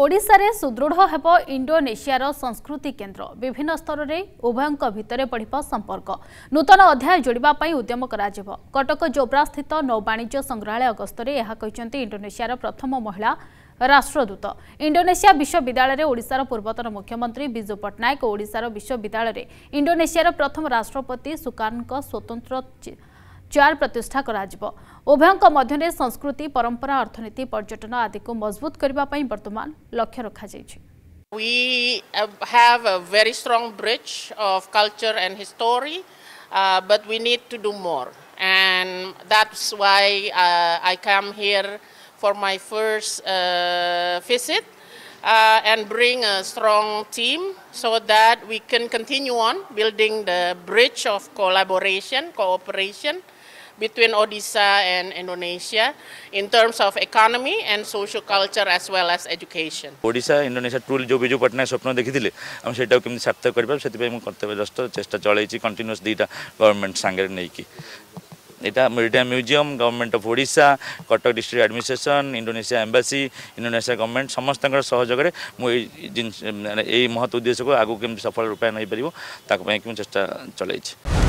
ଓଡ଼ିଶାରେ ସୁଦୃଢ଼ ହେବ ଇଣ୍ଡୋନେସିଆର ସଂସ୍କୃତି କେନ୍ଦ୍ର ବିଭିନ୍ନ ସ୍ତରରେ ଉଭୟଙ୍କ ଭିତରେ ବଢ଼ିବ ସମ୍ପର୍କ ନୂତନ ଅଧ୍ୟାୟ ଯୋଡ଼ିବା ପାଇଁ ଉଦ୍ୟମ କରାଯିବ କଟକ ଜୋବ୍ରାସ୍ଥିତ ନୌବାଣିଜ୍ୟ ସଂଗ୍ରହାଳୟ ଅଗସ୍ତରେ ଏହା କହିଛନ୍ତି ଇଣ୍ଡୋନେସିଆର ପ୍ରଥମ ମହିଳା ରାଷ୍ଟ୍ରଦୂତ ଇଣ୍ଡୋନେସିଆ ବିଶ୍ୱବିଦ୍ୟାଳୟରେ ଓଡ଼ିଶାର ପୂର୍ବତନ ମୁଖ୍ୟମନ୍ତ୍ରୀ ବିଜୁ ପଟ୍ଟନାୟକ ଓଡ଼ିଶାର ବିଶ୍ୱବିଦ୍ୟାଳୟରେ ଇଣ୍ଡୋନେସିଆର ପ୍ରଥମ ରାଷ୍ଟ୍ରପତି ସୁକାନଙ୍କ ସ୍ୱତନ୍ତ୍ର ଚାର୍ ପ୍ରତିଷ୍ଠା କରାଯିବ ଉଭୟଙ୍କ ମଧ୍ୟରେ ସଂସ୍କୃତି ପରମ୍ପରା ଅର୍ଥନୀତି ପର୍ଯ୍ୟଟନ ଆଦିକୁ ମଜବୁତ କରିବା ପାଇଁ ବର୍ତ୍ତମାନ ଲକ୍ଷ୍ୟ ରଖାଯାଇଛି We have a very strong bridge of culture and history, uh, but we need to do more. And that's why uh, I come here for my first uh, visit. Uh, and bring a strong team so that we can continue on building the bridge of collaboration, cooperation, between Odisha and Indonesia in terms of economy and social culture as well as education. Odisha Indonesia tool जो बिजु पटनायक स्वप्न देखिथिले हम सेटा केमि सार्थक करबा सेति मु कर्तव्य रस्त चेष्टा चलैछि कंटिन्यूअस government गवर्नमेंट संगे नेकी এটা maritime museum government of Odisha Cuttack district administration Indonesia embassy Indonesia government সমস্তর সহযোগে মু এই জিনিস এই মহৎ উদ্দেশ্যকে আগুক কেমি সফল রূপায়ণ হয়ে পাব তাকে চেষ্টা চলাইছি